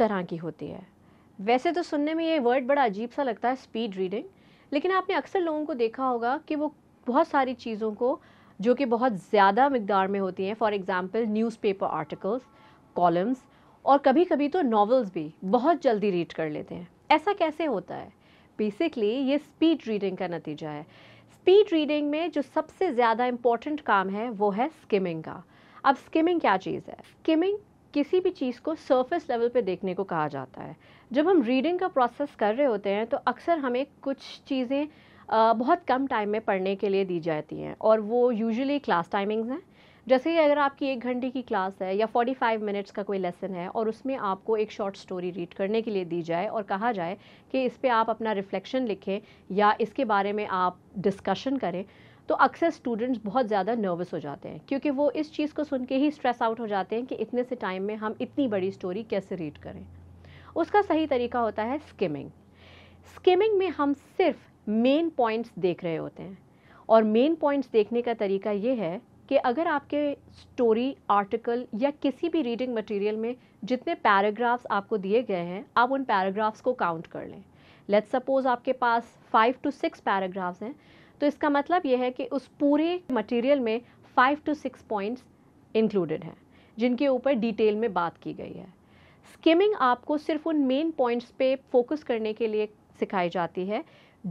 तरह की होती है वैसे तो सुनने में ये वर्ड बड़ा अजीब सा लगता है स्पीड रीडिंग लेकिन आपने अक्सर लोगों को देखा होगा कि वो बहुत सारी चीज़ों को जो कि बहुत ज़्यादा मकदार में होती हैं for example newspaper articles columns और कभी कभी तो नावल्स भी बहुत जल्दी रीड कर लेते हैं ऐसा कैसे होता है बेसिकली ये स्पीड रीडिंग का नतीजा है स्पीड रीडिंग में जो सबसे ज़्यादा इम्पॉर्टेंट काम है वो है स्किमिंग का अब स्किमिंग क्या चीज़ है स्किमिंग किसी भी चीज़ को सरफेस लेवल पे देखने को कहा जाता है जब हम रीडिंग का प्रोसेस कर रहे होते हैं तो अक्सर हमें कुछ चीज़ें बहुत कम टाइम में पढ़ने के लिए दी जाती हैं और वो यूजुअली क्लास टाइमिंग्स हैं जैसे कि अगर आपकी एक घंटे की क्लास है या 45 मिनट्स का कोई लेसन है और उसमें आपको एक शॉर्ट स्टोरी रीड करने के लिए दी जाए और कहा जाए कि इस पर आप अपना रिफ्लेक्शन लिखें या इसके बारे में आप डिस्कशन करें तो अक्सर स्टूडेंट्स बहुत ज़्यादा नर्वस हो जाते हैं क्योंकि वो इस चीज़ को सुन के ही स्ट्रेस आउट हो जाते हैं कि इतने से टाइम में हम इतनी बड़ी स्टोरी कैसे रीड करें उसका सही तरीका होता है स्किमिंग स्किमिंग में हम सिर्फ मेन पॉइंट्स देख रहे होते हैं और मेन पॉइंट्स देखने का तरीका ये है कि अगर आपके स्टोरी आर्टिकल या किसी भी रीडिंग मटेरियल में जितने पैराग्राफ्स आपको दिए गए हैं आप उन पैराग्राफ्स को काउंट कर लें लेट्स सपोज आपके पास फाइव टू सिक्स पैराग्राफ्स हैं तो इसका मतलब यह है कि उस पूरे मटेरियल में five to six points included हैं जिनके ऊपर डिटेल में बात की गई है स्किमिंग आपको सिर्फ उन मेन पॉइंट्स पे फोकस करने के लिए सिखाई जाती है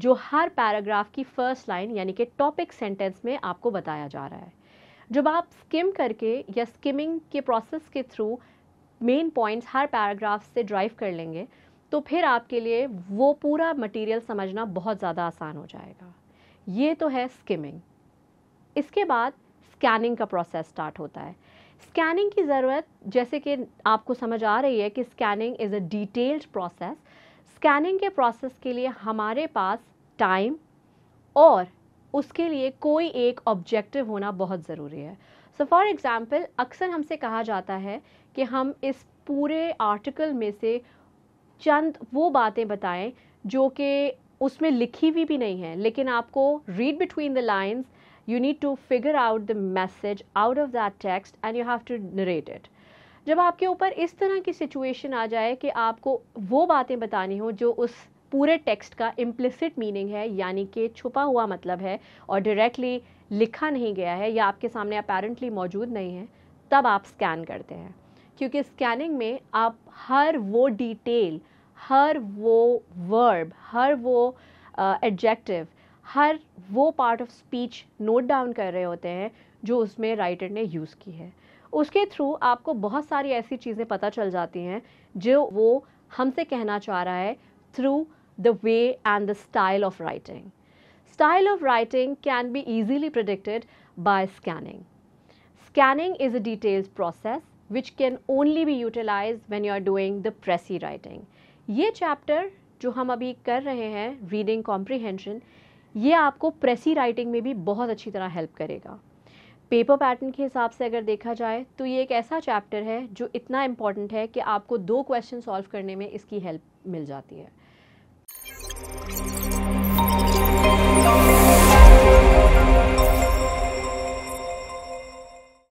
जो हर पैराग्राफ की फर्स्ट लाइन यानी कि टॉपिक सेंटेंस में आपको बताया जा रहा है जब आप स्किम करके या स्किमिंग के प्रोसेस के थ्रू मेन पॉइंट्स हर पैराग्राफ से ड्राइव कर लेंगे तो फिर आपके लिए वो पूरा मटेरियल समझना बहुत ज़्यादा आसान हो जाएगा ये तो है स्किमिंग इसके बाद स्कैनिंग का प्रोसेस स्टार्ट होता है स्कैनिंग की ज़रूरत जैसे कि आपको समझ आ रही है कि scanning is a detailed process scanning के प्रोसेस के लिए हमारे पास टाइम और उसके लिए कोई एक ऑब्जेक्टिव होना बहुत ज़रूरी है सो फॉर एग्ज़ाम्पल अक्सर हमसे कहा जाता है कि हम इस पूरे आर्टिकल में से चंद वो बातें बताएं जो कि उसमें लिखी हुई भी, भी नहीं है लेकिन आपको read between the lines you need to figure out the message out of that text and you have to narrate it जब आपके ऊपर इस तरह की सिचुएशन आ जाए कि आपको वो बातें बतानी हो जो उस पूरे टेक्स्ट का इम्प्लिसिट मीनिंग है यानी कि छुपा हुआ मतलब है और डायरेक्टली लिखा नहीं गया है या आपके सामने अपेरेंटली मौजूद नहीं है तब आप स्कैन करते हैं क्योंकि स्कैनिंग में आप हर वो डिटेल हर वो वर्ब हर वो एडजेक्टिव uh, हर वो part of speech note down कर रहे होते हैं जो उसमें राइटर ने यूज़ की है उसके थ्रू आपको बहुत सारी ऐसी चीज़ें पता चल जाती हैं जो वो हमसे कहना चाह रहा है through the way and the style of writing style of writing can be easily predicted by scanning scanning is a details process which can only be utilise when you are doing the precis writing ये chapter जो हम अभी कर रहे हैं reading comprehension ये आपको प्रेसी writing में भी बहुत अच्छी तरह हेल्प करेगा पेपर पैटर्न के हिसाब से अगर देखा जाए तो ये एक ऐसा चैप्टर है जो इतना इम्पॉर्टेंट है कि आपको दो क्वेश्चन सॉल्व करने में इसकी हेल्प मिल जाती है